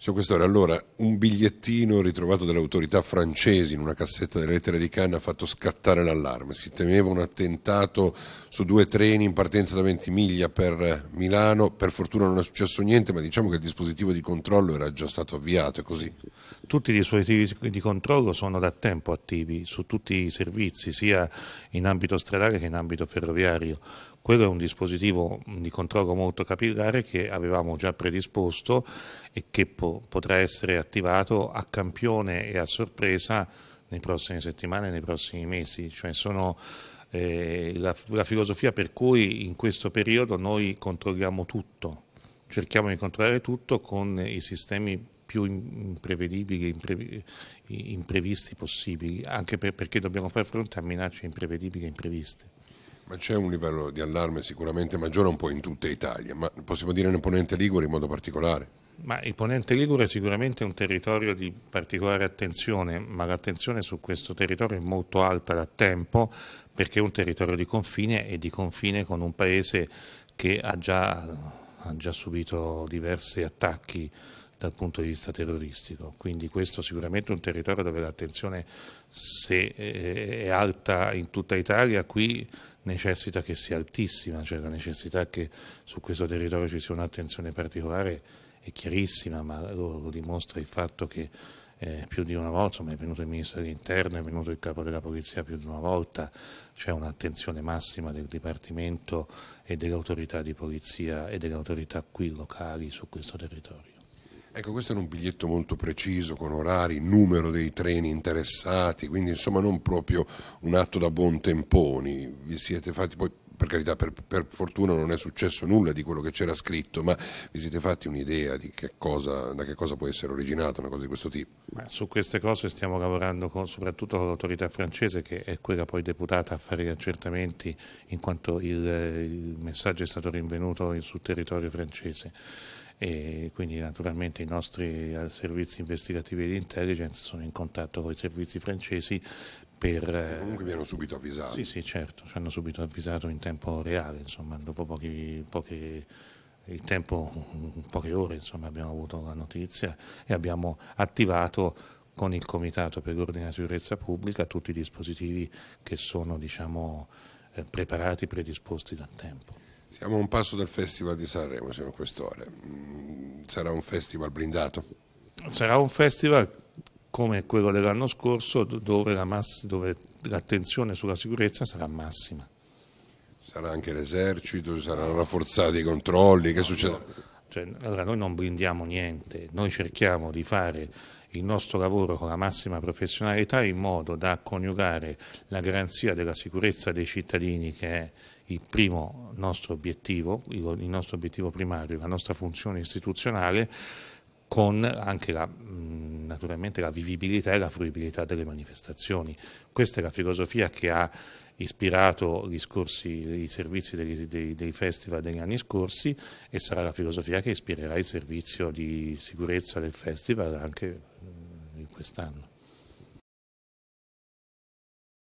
Signor Questore, allora un bigliettino ritrovato dalle autorità francesi in una cassetta delle lettere di Cannes ha fatto scattare l'allarme. Si temeva un attentato su due treni in partenza da Ventimiglia per Milano. Per fortuna non è successo niente, ma diciamo che il dispositivo di controllo era già stato avviato, è così? Tutti i dispositivi di controllo sono da tempo attivi su tutti i servizi, sia in ambito stradale che in ambito ferroviario. Quello è un dispositivo di controllo molto capillare che avevamo già predisposto e che po potrà essere attivato a campione e a sorpresa nei prossimi settimane, nei prossimi mesi. Cioè sono eh, la, la filosofia per cui in questo periodo noi controlliamo tutto, cerchiamo di controllare tutto con i sistemi più imprevedibili, imprevi, imprevisti possibili, anche per, perché dobbiamo far fronte a minacce imprevedibili e impreviste. Ma c'è un livello di allarme sicuramente maggiore un po' in tutta Italia, ma possiamo dire nel Ponente Ligure in modo particolare? Ma il Ponente Ligure è sicuramente un territorio di particolare attenzione, ma l'attenzione su questo territorio è molto alta da tempo perché è un territorio di confine e di confine con un paese che ha già, ha già subito diversi attacchi dal punto di vista terroristico. Quindi questo sicuramente è un territorio dove l'attenzione, se è alta in tutta Italia, qui necessita che sia altissima, cioè la necessità che su questo territorio ci sia un'attenzione particolare è chiarissima, ma lo, dimostra il fatto che eh, più di una volta, insomma, è venuto il Ministro dell'Interno, è venuto il Capo della Polizia più di una volta, c'è un'attenzione massima del Dipartimento e delle autorità di polizia e delle autorità qui locali su questo territorio. Ecco, questo era un biglietto molto preciso, con orari, numero dei treni interessati, quindi insomma non proprio un atto da buon temponi. Vi siete fatti poi per carità, per, per, fortuna non è successo nulla di quello che c'era scritto, ma vi siete fatti un'idea di che cosa, da che cosa può essere originata una cosa di questo tipo? Ma su queste cose stiamo lavorando con, soprattutto con l'autorità francese, che è quella poi deputata a fare gli accertamenti, in quanto il, il messaggio è stato rinvenuto sul territorio francese e quindi naturalmente i nostri eh, servizi investigativi di intelligence sono in contatto con i servizi francesi per... Eh, comunque vi hanno subito avvisato. Sì, sì, certo, ci hanno subito avvisato in tempo reale, insomma, dopo pochi, pochi in tempo, poche ore insomma, abbiamo avuto la notizia e abbiamo attivato con il Comitato per l'Ordine e Sicurezza Pubblica tutti i dispositivi che sono diciamo, eh, preparati, predisposti da tempo. Siamo a un passo dal Festival di Sanremo, signor Questore. Mm sarà un festival blindato? Sarà un festival come quello dell'anno scorso dove, l'attenzione la sulla sicurezza sarà massima. Sarà anche l'esercito, saranno rafforzati i controlli, che no, No. Cioè, allora noi non blindiamo niente, noi cerchiamo di fare il nostro lavoro con la massima professionalità in modo da coniugare la garanzia della sicurezza dei cittadini che è il primo nostro obiettivo, il nostro obiettivo primario, la nostra funzione istituzionale con anche la naturalmente la vivibilità e la fruibilità delle manifestazioni. Questa è la filosofia che ha ispirato scorsi, i servizi dei, dei, dei, festival degli anni scorsi e sarà la filosofia che ispirerà il servizio di sicurezza del festival anche quest'anno.